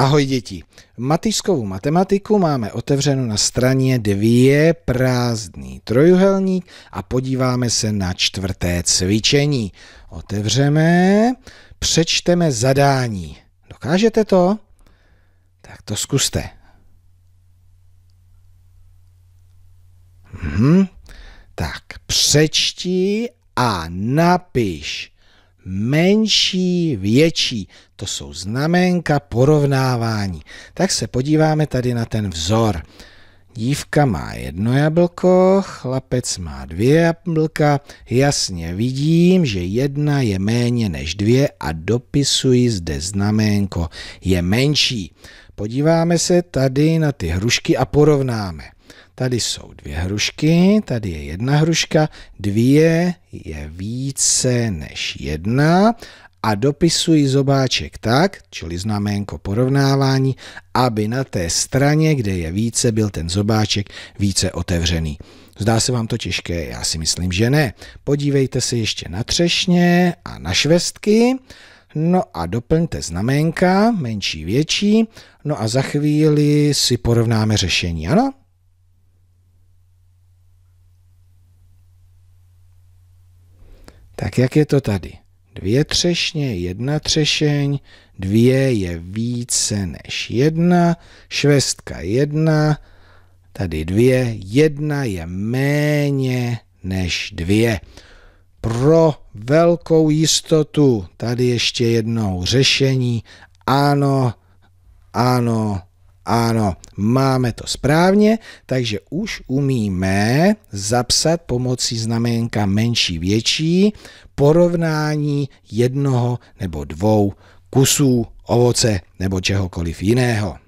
Ahoj děti. Matišskou matematiku máme otevřenu na straně 2, prázdný trojuhelník a podíváme se na čtvrté cvičení. Otevřeme, přečteme zadání. Dokážete to? Tak to zkuste. Mhm. Tak přečti a napiš menší, větší. To jsou znamenka porovnávání. Tak se podíváme tady na ten vzor. Dívka má jedno jablko, chlapec má dvě jablka. Jasně vidím, že jedna je méně než dvě a dopisuji zde znaménko je menší. Podíváme se tady na ty hrušky a porovnáme. Tady jsou dvě hrušky, tady je jedna hruška, dvě je více než jedna a dopisuji zobáček tak, čili znaménko porovnávání, aby na té straně, kde je více, byl ten zobáček více otevřený. Zdá se vám to těžké? Já si myslím, že ne. Podívejte se ještě na třešně a na švestky. No a doplňte znaménka, menší, větší. No a za chvíli si porovnáme řešení, ano? Tak jak je to tady? Dvě třešně, jedna třešeň, dvě je více než jedna, švestka jedna, tady dvě, jedna je méně než dvě. Pro velkou jistotu, tady ještě jednou řešení, ano, ano, ano, máme to správně, takže už umíme zapsat pomocí znaménka menší větší porovnání jednoho nebo dvou kusů ovoce nebo čehokoliv jiného.